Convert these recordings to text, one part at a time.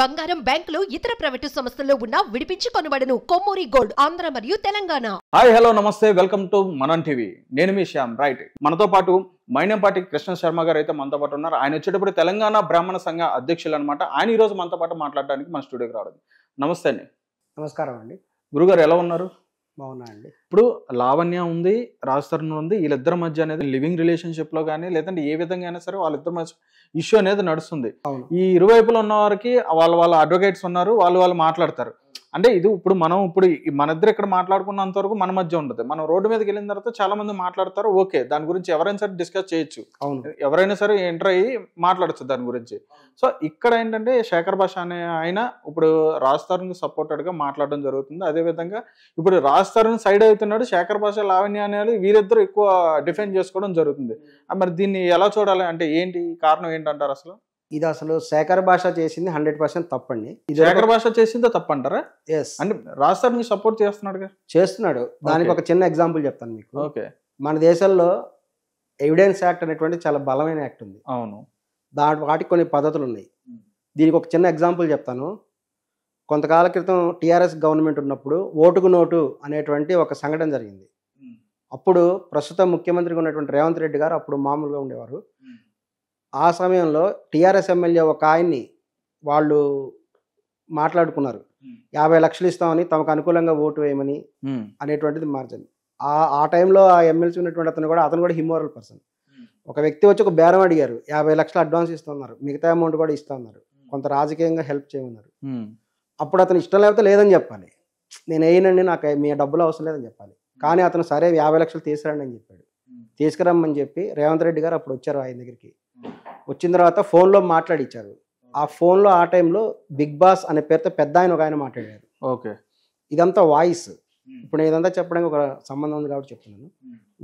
బంగారం బ్యాంకులు ఇతర ప్రైవేటు సంస్థల్లో ఉన్న విడిపించి కొనబడను కొమ్మూరి గోల్డ్ ఆంధ్ర మరియు తెలంగాణ హాయ్ హలో నమస్తే వెల్కమ్ టు మనం టీవీ నేను మీ శ్యామ్ రైట్ మనతో పాటు మైనంపాటి కృష్ణ శర్మ గారు అయితే మనతో పాటు ఉన్నారు ఆయన వచ్చేటప్పుడు తెలంగాణ బ్రాహ్మణ సంఘ అధ్యక్షులు అనమాట ఆయన ఈ రోజు మనతో పాటు మాట్లాడడానికి మన స్టూడియోకి రావడం నమస్తే అండి నమస్కారం అండి గురుగారు ఎలా ఉన్నారు బాగున్నా అండి ఇప్పుడు లావణ్య ఉంది రాజ్ ఉంది వీళ్ళిద్దరి మధ్య అనేది లివింగ్ రిలేషన్షిప్ లో కానీ లేదంటే ఏ విధంగా అయినా సరే వాళ్ళిద్దరి మధ్య ఇష్యూ అనేది నడుస్తుంది ఈ ఇరువైపులు ఉన్న వారికి వాళ్ళ వాళ్ళ అడ్వకేట్స్ ఉన్నారు వాళ్ళు వాళ్ళు మాట్లాడతారు అంటే ఇది ఇప్పుడు మనం ఇప్పుడు మన ఇద్దరు ఇక్కడ మాట్లాడుకున్నంత వరకు మన మధ్య ఉండదు మనం రోడ్డు మీదకి వెళ్ళిన తర్వాత చాలా మంది మాట్లాడతారు ఓకే దాని గురించి ఎవరైనా సరే డిస్కస్ చేయొచ్చు ఎవరైనా సరే ఎంటర్ అయ్యి మాట్లాడచ్చు దాని గురించి సో ఇక్కడ ఏంటంటే శేఖర్ భాష అనే ఆయన ఇప్పుడు రాజ్ తరుణ్ సపోర్టెడ్ గా మాట్లాడడం జరుగుతుంది అదేవిధంగా ఇప్పుడు రాజ్ తరుణ్ సైడ్ అవుతున్నాడు శేఖర్ భాష లావణ్య అనేది వీరిద్దరు ఎక్కువ డిఫెండ్ చేసుకోవడం జరుగుతుంది మరి దీన్ని ఎలా చూడాలి అంటే ఏంటి కారణం ఏంటంటారు అసలు ఇది అసలు శేఖర్ భాష చేసింది హండ్రెడ్ పర్సెంట్ తప్పండి శేఖర్ భాష చేసిందో తప్పంటారా ఎస్ అంటే రాజ్ మీకు సపోర్ట్ చేస్తున్నాడు చేస్తున్నాడు దానికి ఒక చిన్న ఎగ్జాంపుల్ చెప్తాను మీకు ఓకే మన దేశంలో ఎవిడెన్స్ యాక్ట్ అనేటువంటి చాలా బలమైన యాక్ట్ ఉంది అవును దాని వాటికి కొన్ని పద్ధతులు ఉన్నాయి hmm. దీనికి ఒక చిన్న ఎగ్జాంపుల్ చెప్తాను కొంతకాల క్రితం టీఆర్ఎస్ గవర్నమెంట్ ఉన్నప్పుడు ఓటుకు నోటు అనేటువంటి ఒక సంఘటన జరిగింది hmm. అప్పుడు ప్రస్తుతం ముఖ్యమంత్రిగా ఉన్నటువంటి రేవంత్ రెడ్డి గారు అప్పుడు మామూలుగా ఉండేవారు hmm. ఆ సమయంలో టీఆర్ఎస్ ఎమ్మెల్యే ఒక ఆయన్ని వాళ్ళు మాట్లాడుకున్నారు యాభై లక్షలు ఇస్తామని తమకు అనుకూలంగా ఓటు వేయమని అనేటువంటిది మార్చింది ఆ ఆ టైంలో ఆ ఎమ్మెల్సీ ఉన్నటువంటి అతను కూడా అతను కూడా హిమోరల్ పర్సన్ ఒక వ్యక్తి వచ్చి ఒక బేరం అడిగారు యాభై లక్షలు అడ్వాన్స్ ఇస్తున్నారు మిగతా అమౌంట్ కూడా ఇస్తున్నారు కొంత రాజకీయంగా హెల్ప్ చేయమన్నారు అప్పుడు అతను ఇష్టం లేకపోతే లేదని చెప్పాలి నేను అయినండి నాకు మీ డబ్బులు అవసరం లేదని చెప్పాలి కానీ అతను సరే యాభై లక్షలు తీసుకురండి అని చెప్పాడు తీసుకురమ్మని చెప్పి రేవంత్ రెడ్డి గారు అప్పుడు వచ్చారు ఆయన దగ్గరికి వచ్చిన తర్వాత ఫోన్లో మాట్లాడిచ్చారు ఆ ఫోన్లో ఆ టైంలో బిగ్ బాస్ అనే పేరుతో పెద్ద ఆయన ఒక ఆయన మాట్లాడారు ఓకే ఇదంతా వాయిస్ ఇప్పుడు నేను ఇదంతా చెప్పడానికి ఒక సంబంధం ఉంది కాబట్టి చెప్తున్నాను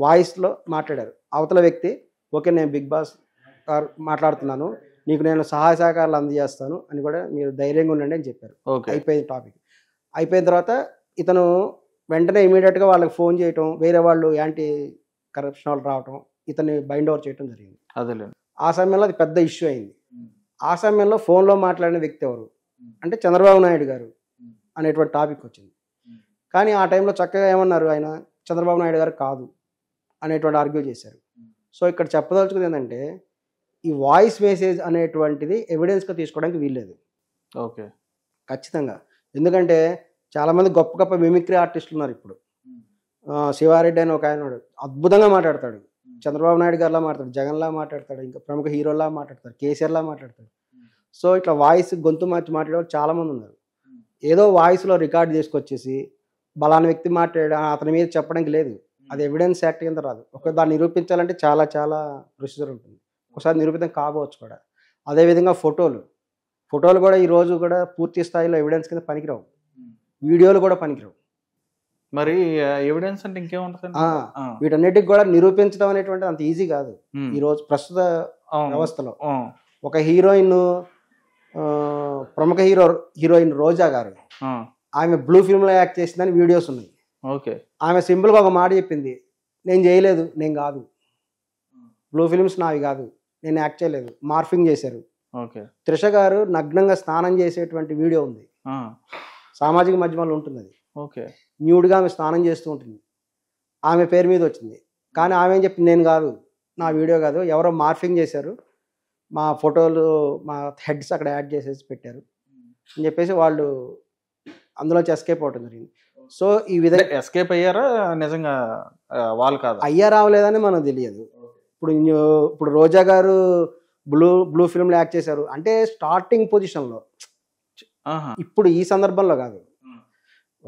వాయిస్లో మాట్లాడారు అవతల వ్యక్తి ఓకే నేను బిగ్ బాస్ మాట్లాడుతున్నాను నీకు నేను సహాయ సహకారాలు అందజేస్తాను అని కూడా మీరు ధైర్యంగా ఉండండి అని చెప్పారు అయిపోయింది టాపిక్ అయిపోయిన తర్వాత ఇతను వెంటనే ఇమీడియట్గా వాళ్ళకి ఫోన్ చేయటం వేరే వాళ్ళు యాంటీ కరప్షన్ వాళ్ళు రావటం ఇతన్ని బైండ్ ఓవర్ చేయటం జరిగింది అదేలే ఆ సమయంలో అది పెద్ద ఇష్యూ అయింది ఆ సమయంలో ఫోన్లో మాట్లాడిన వ్యక్తి ఎవరు అంటే చంద్రబాబు నాయుడు గారు అనేటువంటి టాపిక్ వచ్చింది కానీ ఆ టైంలో చక్కగా ఏమన్నారు ఆయన చంద్రబాబు నాయుడు గారు కాదు అనేటువంటి ఆర్గ్యూ చేశారు సో ఇక్కడ చెప్పదలుచుకుంది ఏంటంటే ఈ వాయిస్ మెసేజ్ అనేటువంటిది ఎవిడెన్స్గా తీసుకోవడానికి వీల్లేదు ఓకే ఖచ్చితంగా ఎందుకంటే చాలామంది గొప్ప గొప్ప మిమిక్రీ ఆర్టిస్టులు ఉన్నారు ఇప్పుడు శివారెడ్డి అని ఒక ఆయన అద్భుతంగా మాట్లాడతాడు చంద్రబాబు నాయుడు గారిలా మాట్లాడతాడు జగన్లా మాట్లాడతాడు ఇంకా ప్రముఖ హీరోలా మాట్లాడతాడు కేసీఆర్లా మాట్లాడతాడు సో ఇట్లా వాయిస్ గొంతు మార్చి మాట్లాడే చాలామంది ఉన్నారు ఏదో వాయిస్లో రికార్డ్ చేసుకొచ్చేసి బలాన వ్యక్తి మాట్లాడు అతని మీద చెప్పడానికి లేదు అది ఎవిడెన్స్ యాక్ట్ కింద రాదు ఒక దాన్ని నిరూపించాలంటే చాలా చాలా ప్రొసీజర్ ఉంటుంది ఒకసారి నిరూపితం కాకపోవచ్చు కూడా అదేవిధంగా ఫోటోలు ఫోటోలు కూడా ఈరోజు కూడా పూర్తి స్థాయిలో ఎవిడెన్స్ కింద పనికిరావు వీడియోలు కూడా పనికిరావు మరి ఎవిడెన్స్ అంటే ఇంకేముంటుంది వీటన్నిటికి కూడా నిరూపించడం అనేటువంటి అంత ఈజీ కాదు ఈ రోజు ప్రస్తుత వ్యవస్థలో ఒక హీరోయిన్ ప్రముఖ హీరో హీరోయిన్ రోజా గారు ఆమె బ్లూ ఫిల్మ్ లో యాక్ట్ చేసిందని వీడియోస్ ఉన్నాయి ఓకే ఆమె సింపుల్ గా ఒక మాట చెప్పింది నేను చేయలేదు నేను కాదు బ్లూ ఫిల్మ్స్ నావి కాదు నేను యాక్ట్ చేయలేదు మార్ఫింగ్ చేశారు త్రిష గారు నగ్నంగా స్నానం చేసేటువంటి వీడియో ఉంది సామాజిక మాధ్యమాలు ఉంటుంది అది ఓకే న్యూడ్గా ఆమె స్నానం చేస్తూ ఉంటుంది ఆమె పేరు మీద వచ్చింది కానీ ఆమె ఏం చెప్పింది నేను కాదు నా వీడియో కాదు ఎవరో మార్ఫింగ్ చేశారు మా ఫోటోలు మా హెడ్స్ అక్కడ యాడ్ చేసేసి పెట్టారు అని చెప్పేసి వాళ్ళు అందులోంచి ఎస్కేప్ అవటం జరిగింది సో ఈ విధంగా ఎస్కేప్ అయ్యారా నిజంగా వాళ్ళు కాదు అయ్యారా రావలేదని మనకు తెలియదు ఇప్పుడు ఇప్పుడు రోజా గారు బ్లూ బ్లూ ఫిల్మ్లో యాక్ట్ చేశారు అంటే స్టార్టింగ్ పొజిషన్లో ఇప్పుడు ఈ సందర్భంలో కాదు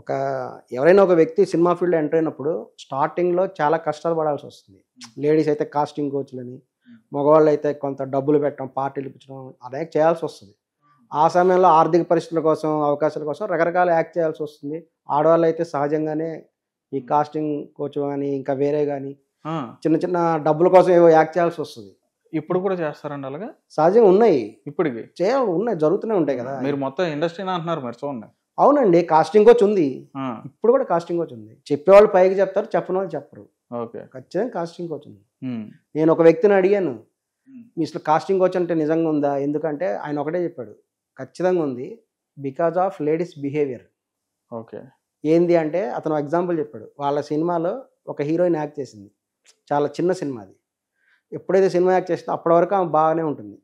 ఒక ఎవరైనా ఒక వ్యక్తి సినిమా ఫీల్డ్లో ఎంటర్ అయినప్పుడు స్టార్టింగ్లో చాలా కష్టాలు పడాల్సి వస్తుంది లేడీస్ అయితే కాస్టింగ్ కోచ్లని మగవాళ్ళు అయితే కొంత డబ్బులు పెట్టడం పార్టీలు ఇప్పించడం అదే చేయాల్సి వస్తుంది ఆ సమయంలో ఆర్థిక పరిస్థితుల కోసం అవకాశాల కోసం రకరకాల యాక్ట్ చేయాల్సి వస్తుంది ఆడవాళ్ళు అయితే సహజంగానే ఈ కాస్టింగ్ కోచ్ కానీ ఇంకా వేరే కానీ చిన్న చిన్న డబ్బుల కోసం ఏవో యాక్ట్ చేయాల్సి వస్తుంది ఇప్పుడు కూడా చేస్తారండి అలాగే సహజంగా ఉన్నాయి ఇప్పటికి చేయాలి ఉన్నాయి జరుగుతూనే ఉంటాయి కదా మీరు మొత్తం ఇండస్ట్రీని అంటున్నారు మరి చూడండి అవునండి కాస్టింగ్ కోచ్ ఉంది ఇప్పుడు కూడా కాస్టింగ్ కోచ్ ఉంది చెప్పేవాళ్ళు పైకి చెప్తారు చెప్పని వాళ్ళు చెప్పరు ఖచ్చితంగా కాస్టింగ్ కోచ్ ఉంది నేను ఒక వ్యక్తిని అడిగాను మీ అసలు కాస్టింగ్ కోచ్ అంటే నిజంగా ఉందా ఎందుకంటే ఆయన ఒకటే చెప్పాడు ఖచ్చితంగా ఉంది because of ladies behaviour okay ఏంది అంటే అతను ఎగ్జాంపుల్ చెప్పాడు వాళ్ళ సినిమాలో ఒక హీరోయిన్ యాక్ట్ చేసింది చాలా చిన్న సినిమా అది ఎప్పుడైతే సినిమా యాక్ట్ చేసిందో అప్పటివరకు ఆమె బాగానే ఉంటుంది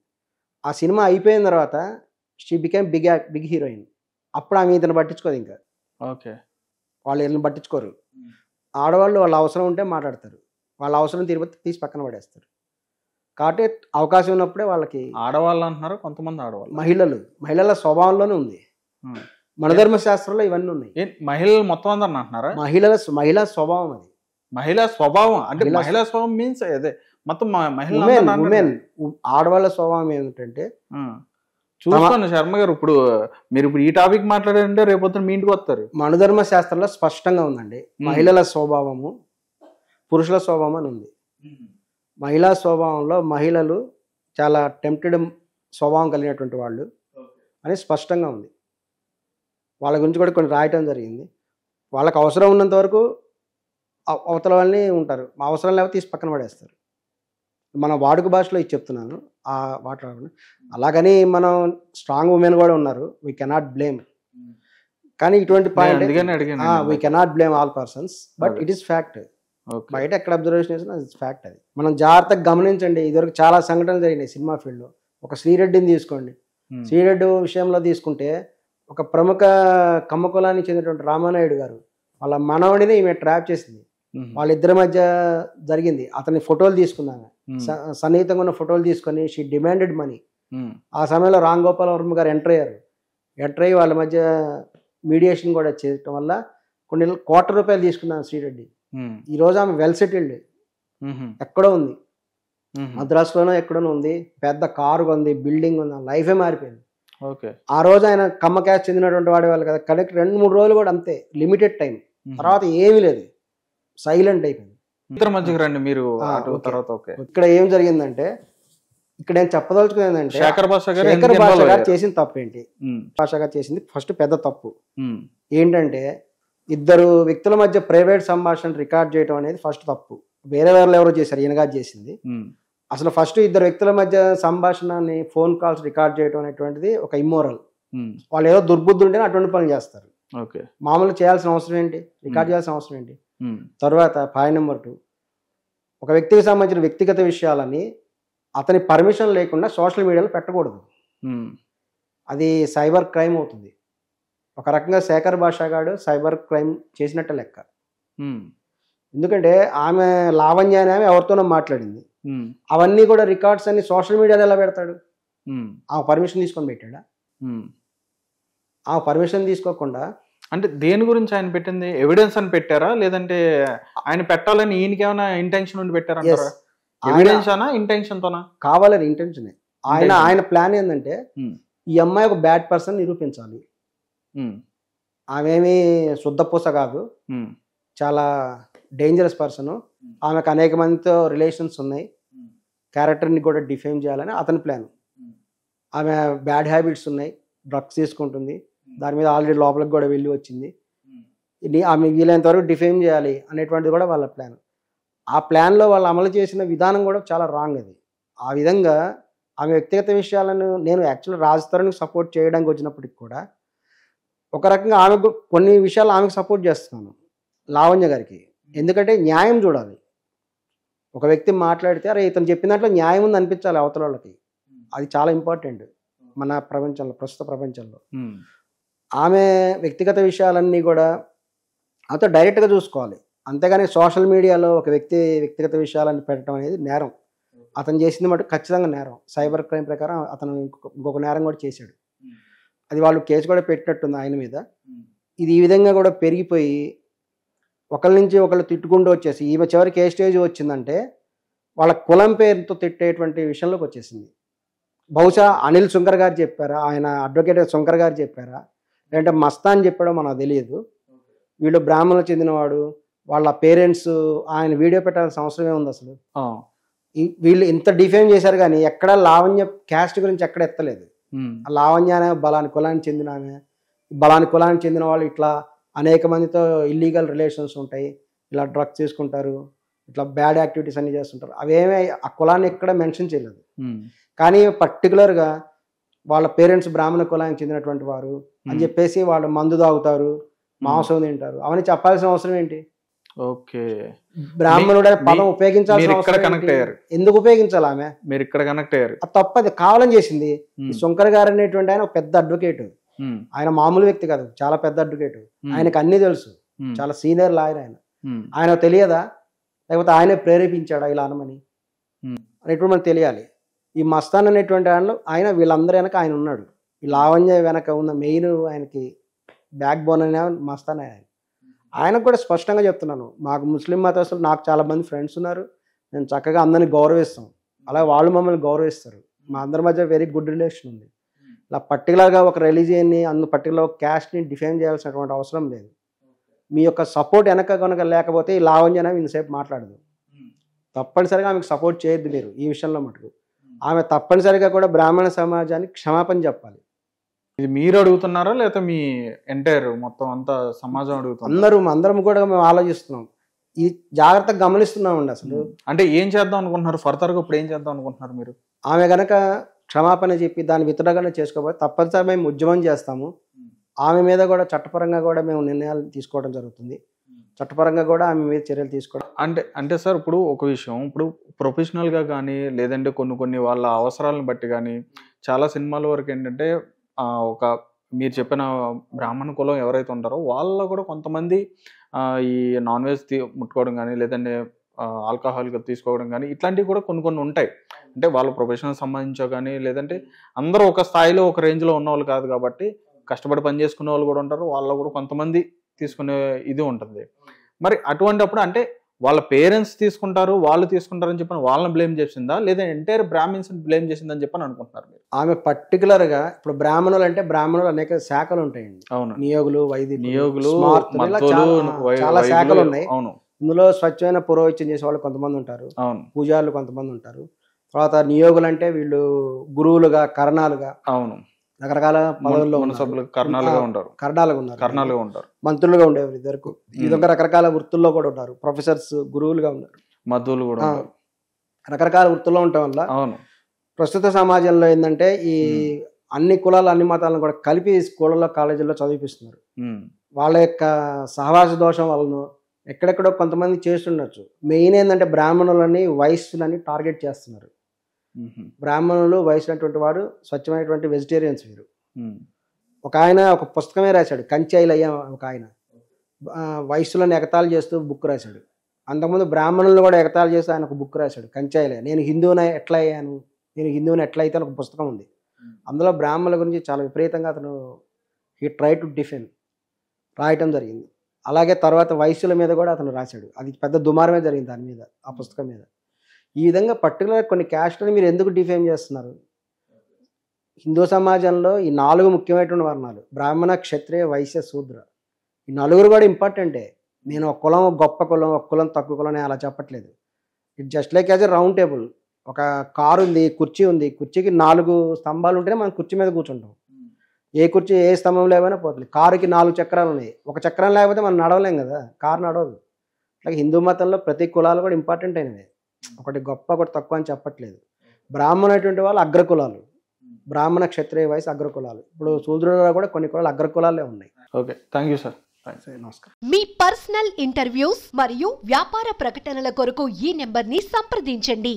ఆ సినిమా అయిపోయిన తర్వాత she became big big heroine అప్పుడు ఆమె ఇతను పట్టించుకోదు ఇంకా ఓకే వాళ్ళు వీళ్ళని పట్టించుకోరు ఆడవాళ్ళు వాళ్ళ అవసరం ఉంటే మాట్లాడతారు వాళ్ళ అవసరం తీరిపోతే తీసి పక్కన పడేస్తారు కాబట్టి అవకాశం ఉన్నప్పుడే వాళ్ళకి ఆడవాళ్ళు అంటున్నారు కొంతమంది ఆడవాళ్ళు మహిళలు మహిళల స్వభావంలోనే ఉంది మన ధర్మశాస్త్రంలో ఇవన్నీ ఉన్నాయి మహిళలు మొత్తం అందరిని అంటున్నారా మహిళల మహిళా స్వభావం అది మహిళా స్వభావం అంటే మహిళా స్వభావం మీన్స్ అదే మొత్తం మహిళ ఆడవాళ్ళ స్వభావం ఏమిటంటే చూస్తాను శర్మ గారు ఇప్పుడు మీరు ఇప్పుడు ఈ టాపిక్ మాట్లాడారంటే రేపొద్దున మీ ఇంటికి వస్తారు మనుధర్మ శాస్త్రంలో స్పష్టంగా ఉందండి మహిళల స్వభావము పురుషుల స్వభావం అని ఉంది మహిళా స్వభావంలో మహిళలు చాలా టెంప్టెడ్ స్వభావం కలిగినటువంటి వాళ్ళు అని స్పష్టంగా ఉంది వాళ్ళ గురించి కూడా కొన్ని రాయటం జరిగింది వాళ్ళకు అవసరం ఉన్నంత వరకు అవతల వాళ్ళని ఉంటారు అవసరం లేకపోతే తీసి పక్కన పడేస్తారు మన వాడుక భాషలో ఇది చెప్తున్నాను ఆ వాటర్ అలాగని మనం స్ట్రాంగ్ ఉమెన్ కూడా ఉన్నారు వీ కెనాట్ బ్లేమ్ కానీ ఇటువంటి point we cannot blame all persons but it is fact బయట ఎక్కడ అబ్జర్వేషన్ చేసినా ఇట్స్ ఫ్యాక్ట్ అది మనం జాగ్రత్తగా గమనించండి ఇదివరకు చాలా సంఘటనలు జరిగినాయి సినిమా ఫీల్డ్లో ఒక శ్రీరెడ్డిని తీసుకోండి hmm. శ్రీరెడ్డి విషయంలో తీసుకుంటే ఒక ప్రముఖ కమ్మకులానికి చెందినటువంటి రామానాయుడు గారు వాళ్ళ మనవడిని ఈమె ట్రాప్ చేసింది వాళ్ళిద్దరి మధ్య జరిగింది అతని ఫోటోలు తీసుకున్నాను సన్నిహితంగా ఉన్న ఫోటోలు తీసుకొని షీ డిమాండెడ్ మనీ ఆ సమయంలో రామ్ గోపాల్ వర్మ గారు ఎంటర్ అయ్యారు ఎంటర్ అయ్యి వాళ్ళ మధ్య మీడియేషన్ కూడా చేయటం వల్ల కొన్ని కోట్ల రూపాయలు తీసుకున్నాను శ్రీరెడ్డి ఈ రోజు ఆమె వెల్ సెటిల్డ్ ఎక్కడో ఉంది మద్రాసులోనో ఎక్కడోనో ఉంది పెద్ద కారు ఉంది బిల్డింగ్ ఉంది లైఫే మారిపోయింది ఓకే ఆ రోజు ఆయన కమ్మ క్యాష్ చెందినటువంటి వాడేవాళ్ళు కదా కనెక్ట్ రెండు మూడు రోజులు కూడా అంతే లిమిటెడ్ టైం తర్వాత ఏమీ లేదు సైలెంట్ అయిపోయింది రండి మీరు తర్వాత ఇక్కడ ఏం జరిగిందంటే ఇక్కడ నేను చెప్పదలుచుకునేది ఏంటంటే శేఖర్ భాష గారు శేఖర్ గారు చేసిన తప్పు ఏంటి భాష గారు చేసింది ఫస్ట్ పెద్ద తప్పు ఏంటంటే ఇద్దరు వ్యక్తుల మధ్య ప్రైవేట్ సంభాషణ రికార్డ్ చేయడం అనేది ఫస్ట్ తప్పు వేరే వేరే ఎవరో చేశారు ఈయనగా చేసింది అసలు ఫస్ట్ ఇద్దరు వ్యక్తుల మధ్య సంభాషణని ఫోన్ కాల్స్ రికార్డ్ చేయడం అనేటువంటిది ఒక ఇమ్మోరల్ వాళ్ళు ఏదో దుర్బుద్ధి ఉంటేనే అటువంటి పనులు చేస్తారు మామూలు చేయాల్సిన అవసరం ఏంటి రికార్డ్ చేయాల్సిన అవసరం ఏంటి Hmm. తర్వాత పాయింట్ నెంబర్ టూ ఒక వ్యక్తికి సంబంధించిన వ్యక్తిగత విషయాలని అతని పర్మిషన్ లేకుండా సోషల్ మీడియాలో పెట్టకూడదు hmm. అది సైబర్ క్రైమ్ అవుతుంది ఒక రకంగా శేఖర్ భాషాగాడు సైబర్ క్రైమ్ చేసినట్టు లెక్క hmm. ఎందుకంటే ఆమె లావణ్య అని ఆమె ఎవరితోనో మాట్లాడింది అవన్నీ కూడా రికార్డ్స్ అన్ని సోషల్ మీడియాలో ఎలా పెడతాడు ఆ పర్మిషన్ తీసుకొని పెట్టాడా ఆ పర్మిషన్ తీసుకోకుండా అంటే దేని గురించి ఆయన పెట్టింది ఎవిడెన్స్ అని పెట్టారా లేదంటే ఆయన పెట్టాలని ఈయనకేమైనా ఏమైనా ఇంటెన్షన్ ఉండి పెట్టారా ఇంటెన్షన్ తోనా కావాలని ఇంటెన్షన్ ఆయన ఆయన ప్లాన్ ఏంటంటే hmm. ఈ అమ్మాయి ఒక బ్యాడ్ పర్సన్ నిరూపించాలి hmm. ఆమెమి శుద్ధపూస కాదు hmm. చాలా డేంజరస్ పర్సన్ ఆమెకు అనేక మందితో రిలేషన్స్ ఉన్నాయి క్యారెక్టర్ని కూడా డిఫైన్ చేయాలని అతని ప్లాన్ ఆమె బ్యాడ్ హ్యాబిట్స్ ఉన్నాయి డ్రగ్స్ తీసుకుంటుంది దాని మీద ఆల్రెడీ లోపలికి కూడా వెళ్ళి వచ్చింది ఆమె వీలైనంత వరకు డిఫేమ్ చేయాలి అనేటువంటిది కూడా వాళ్ళ ప్లాన్ ఆ ప్లాన్లో వాళ్ళు అమలు చేసిన విధానం కూడా చాలా రాంగ్ అది ఆ విధంగా ఆమె వ్యక్తిగత విషయాలను నేను యాక్చువల్ రాజ్ సపోర్ట్ చేయడానికి వచ్చినప్పటికి కూడా ఒక రకంగా ఆమె కొన్ని విషయాలు ఆమెకు సపోర్ట్ చేస్తున్నాను లావణ్య గారికి ఎందుకంటే న్యాయం చూడాలి ఒక వ్యక్తి మాట్లాడితే అరే ఇతను చెప్పిన దాంట్లో న్యాయం ఉంది అనిపించాలి అవతల వాళ్ళకి అది చాలా ఇంపార్టెంట్ మన ప్రపంచంలో ప్రస్తుత ప్రపంచంలో ఆమె వ్యక్తిగత విషయాలన్నీ కూడా అంత డైరెక్ట్గా చూసుకోవాలి అంతేగాని సోషల్ మీడియాలో ఒక వ్యక్తి వ్యక్తిగత విషయాలను పెట్టడం అనేది నేరం అతను చేసింది మటు ఖచ్చితంగా నేరం సైబర్ క్రైమ్ ప్రకారం అతను ఇంకొక నేరం కూడా చేశాడు అది వాళ్ళు కేసు కూడా పెట్టినట్టుంది ఆయన మీద ఇది ఈ విధంగా కూడా పెరిగిపోయి ఒకళ్ళ నుంచి ఒకళ్ళు తిట్టుకుంటూ వచ్చేసి ఈమె చివరికి ఏ స్టేజ్ వచ్చిందంటే వాళ్ళ కులం పేరుతో తిట్టేటువంటి విషయంలోకి వచ్చేసింది బహుశా అనిల్ శుంకర్ గారు చెప్పారా ఆయన అడ్వకేట్ శుంకర్ గారు చెప్పారా లేదంటే మస్తా అని చెప్పాడో మనకు తెలియదు వీళ్ళు బ్రాహ్మణులు చెందినవాడు వాళ్ళ పేరెంట్స్ ఆయన వీడియో పెట్టాల్సిన అవసరం ఏముంది అసలు వీళ్ళు ఇంత డిఫేమ్ చేశారు కానీ ఎక్కడ లావణ్య క్యాస్ట్ గురించి ఎక్కడ ఎత్తలేదు లావణ్య అనే బలాని కులానికి చెందిన ఆమె బలాని కులానికి చెందిన వాళ్ళు ఇట్లా అనేక మందితో ఇల్లీగల్ రిలేషన్స్ ఉంటాయి ఇలా డ్రగ్స్ తీసుకుంటారు ఇట్లా బ్యాడ్ యాక్టివిటీస్ అన్ని చేస్తుంటారు అవేమీ ఆ కులాన్ని ఎక్కడ మెన్షన్ చేయలేదు కానీ పర్టికులర్గా వాళ్ళ పేరెంట్స్ బ్రాహ్మణ కులానికి చెందినటువంటి వారు అని చెప్పేసి వాళ్ళు మందు తాగుతారు మాంసం తింటారు అవన్నీ చెప్పాల్సిన అవసరం ఏంటి ఓకే బ్రాహ్మణుడు పదం ఉపయోగించాల్సిన కనెక్ట్ అయ్యారు ఎందుకు ఉపయోగించాలి ఆమె మీరు ఇక్కడ కనెక్ట్ అయ్యారు తప్పది కావాలని చేసింది శంకర్ గారు అనేటువంటి ఆయన ఒక పెద్ద అడ్వకేట్ ఆయన మామూలు వ్యక్తి కాదు చాలా పెద్ద అడ్వకేట్ ఆయనకు అన్ని తెలుసు చాలా సీనియర్ లాయర్ ఆయన ఆయన తెలియదా లేకపోతే ఆయనే ప్రేరేపించాడా ఇలా అనమని అనేటువంటి మనం తెలియాలి ఈ మస్తాన్ అనేటువంటి ఆయనలో ఆయన వీళ్ళందరూ వెనక ఆయన ఉన్నాడు ఈ లావణ్య వెనక ఉన్న మెయిన్ ఆయనకి బ్యాక్ బోన్ అనే మస్తాన్ ఆయన ఆయనకు కూడా స్పష్టంగా చెప్తున్నాను మాకు ముస్లిం మతస్థులు నాకు చాలామంది ఫ్రెండ్స్ ఉన్నారు నేను చక్కగా అందరిని గౌరవిస్తాం అలా వాళ్ళు మమ్మల్ని గౌరవిస్తారు మా అందరి మధ్య వెరీ గుడ్ రిలేషన్ ఉంది ఇలా పర్టికులర్గా ఒక రిలీజియన్ని అందు పర్టికులర్ ఒక క్యాస్ట్ని డిఫైన్ చేయాల్సినటువంటి అవసరం లేదు మీ యొక్క సపోర్ట్ వెనక కనుక లేకపోతే ఈ లావణ్యన ఇంతసేపు మాట్లాడదు తప్పనిసరిగా ఆమెకు సపోర్ట్ చేయొద్దు మీరు ఈ విషయంలో మటుకు ఆమె తప్పనిసరిగా కూడా బ్రాహ్మణ సమాజానికి క్షమాపణ చెప్పాలి ఇది మీరు అడుగుతున్నారా లేకపోతే మీ ఎంటైర్ మొత్తం అంతా సమాజం అడుగుతుంది అందరూ అందరం కూడా మేము ఆలోచిస్తున్నాం ఈ జాగ్రత్తగా గమనిస్తున్నామండి అసలు అంటే ఏం చేద్దాం అనుకుంటున్నారు ఫర్దర్గా ఇప్పుడు ఏం చేద్దాం అనుకుంటున్నారు మీరు ఆమె గనక క్షమాపణ చెప్పి దాని విత్రగణ చేసుకోబోతే తప్పనిసరి మేము ఉద్యమం చేస్తాము ఆమె మీద కూడా చట్టపరంగా కూడా మేము నిర్ణయాలు తీసుకోవడం జరుగుతుంది చట్టపరంగా కూడా ఆమె మీద చర్యలు తీసుకోవడం అంటే అంటే సార్ ఇప్పుడు ఒక విషయం ఇప్పుడు ప్రొఫెషనల్గా కానీ లేదంటే కొన్ని కొన్ని వాళ్ళ అవసరాలను బట్టి కానీ చాలా సినిమాల వరకు ఏంటంటే ఒక మీరు చెప్పిన బ్రాహ్మణ కులం ఎవరైతే ఉంటారో వాళ్ళ కూడా కొంతమంది ఈ నాన్ వెజ్ తీ ముట్టుకోవడం కానీ లేదంటే ఆల్కహాల్ తీసుకోవడం కానీ ఇట్లాంటివి కూడా కొన్ని కొన్ని ఉంటాయి అంటే వాళ్ళ ప్రొఫెషనల్ సంబంధించో కానీ లేదంటే అందరూ ఒక స్థాయిలో ఒక రేంజ్లో ఉన్నవాళ్ళు కాదు కాబట్టి కష్టపడి పని వాళ్ళు కూడా ఉంటారు వాళ్ళ కూడా కొంతమంది తీసుకునే ఇది ఉంటుంది మరి అటువంటిప్పుడు అంటే వాళ్ళ పేరెంట్స్ తీసుకుంటారు వాళ్ళు తీసుకుంటారని చెప్పని వాళ్ళని బ్లేమ్ చేసిందా లేదా ఎంటైర్ బ్రాహ్మిన్స్ బ్లేమ్ చేసిందని చెప్పని అనుకుంటున్నారు మీరు ఆమె పర్టికులర్గా ఇప్పుడు బ్రాహ్మణులు అంటే బ్రాహ్మణులు అనేక శాఖలు ఉంటాయండి అవును నియోగులు వైద్య నియోగులు చాలా శాఖలు ఉన్నాయి అవును ఇందులో స్వచ్ఛమైన పురోహిత్యం చేసే వాళ్ళు కొంతమంది ఉంటారు అవును పూజారులు కొంతమంది ఉంటారు తర్వాత నియోగులు అంటే వీళ్ళు గురువులుగా కరణాలుగా అవును రకరకాల పదవుల్లో ఉన్న సభ్యులు కర్ణాలుగా ఉంటారు కర్ణాలుగా ఉన్నారు కర్ణాలుగా ఉంటారు మంత్రులుగా ఉండేవారు ఇద్దరు ఇదొక రకరకాల వృత్తుల్లో కూడా ఉన్నారు ప్రొఫెసర్స్ గురువులుగా ఉన్నారు మధువులు కూడా రకరకాల వృత్తుల్లో ఉండటం వల్ల అవును ప్రస్తుత సమాజంలో ఏంటంటే ఈ అన్ని కులాలు అన్ని మతాలను కూడా కలిపి స్కూళ్ళలో కాలేజీల్లో చదివిపిస్తున్నారు వాళ్ళ యొక్క సహవాస దోషం వలన ఎక్కడెక్కడో కొంతమంది చేస్తుండొచ్చు మెయిన్ ఏంటంటే బ్రాహ్మణులని వయస్సులని టార్గెట్ చేస్తున్నారు బ్రాహ్మణులు వయసునటువంటి వాడు స్వచ్ఛమైనటువంటి వెజిటేరియన్స్ వీరు ఒక ఆయన ఒక పుస్తకమే రాశాడు కంచైలయ్య ఒక ఆయన వయసులను ఎగతాలు చేస్తూ బుక్ రాశాడు అంతకుముందు బ్రాహ్మణులను కూడా ఎగతాలు చేసి ఆయన ఒక బుక్ రాశాడు కంచాయిలే నేను హిందువుని ఎట్లా అయ్యాను నేను హిందువుని ఎట్లా అయితే ఒక పుస్తకం ఉంది అందులో బ్రాహ్మణుల గురించి చాలా విపరీతంగా అతను హీ ట్రై టు డిఫెన్ రాయటం జరిగింది అలాగే తర్వాత వయసుల మీద కూడా అతను రాశాడు అది పెద్ద దుమారమే జరిగింది దాని మీద ఆ పుస్తకం మీద ఈ విధంగా పర్టికులర్ కొన్ని క్యాస్ట్లను మీరు ఎందుకు డిఫేమ్ చేస్తున్నారు హిందూ సమాజంలో ఈ నాలుగు ముఖ్యమైనటువంటి వర్ణాలు బ్రాహ్మణ క్షత్రియ వైశ్య శూద్ర ఈ నలుగురు కూడా ఇంపార్టెంటే నేను ఒక కులం గొప్ప కులం ఒక కులం తక్కువ కులం అలా చెప్పట్లేదు it just like as a round table ఒక కారు ఉంది కుర్చీ ఉంది కుర్చీకి నాలుగు స్తంభాలు ఉంటేనే మనం కుర్చీ మీద కూర్చుంటాం ఏ కుర్చీ ఏ స్తంభం లేవైనా పోతుంది కారుకి నాలుగు చక్రాలు ఉన్నాయి ఒక చక్రం లేకపోతే మనం నడవలేం కదా కారు నడవదు అట్లాగే హిందూ మతంలో ప్రతి కులాలు కూడా ఇంపార్టెంట్ అయినవి Hmm. ఒకటి గొప్ప ఒకటి తక్కువ అని చెప్పట్లేదు బ్రాహ్మణ అయినటువంటి వాళ్ళు అగ్రకులాలు hmm. బ్రాహ్మణ క్షత్రియ వయసు అగ్రకులాలు ఇప్పుడు సూద్రుల కూడా కొన్ని కులాలు అగ్రకులాలే ఉన్నాయి ఓకే థ్యాంక్ యూ సార్ మీ పర్సనల్ ఇంటర్వ్యూస్ మరియు వ్యాపార ప్రకటనల కొరకు ఈ నెంబర్ని సంప్రదించండి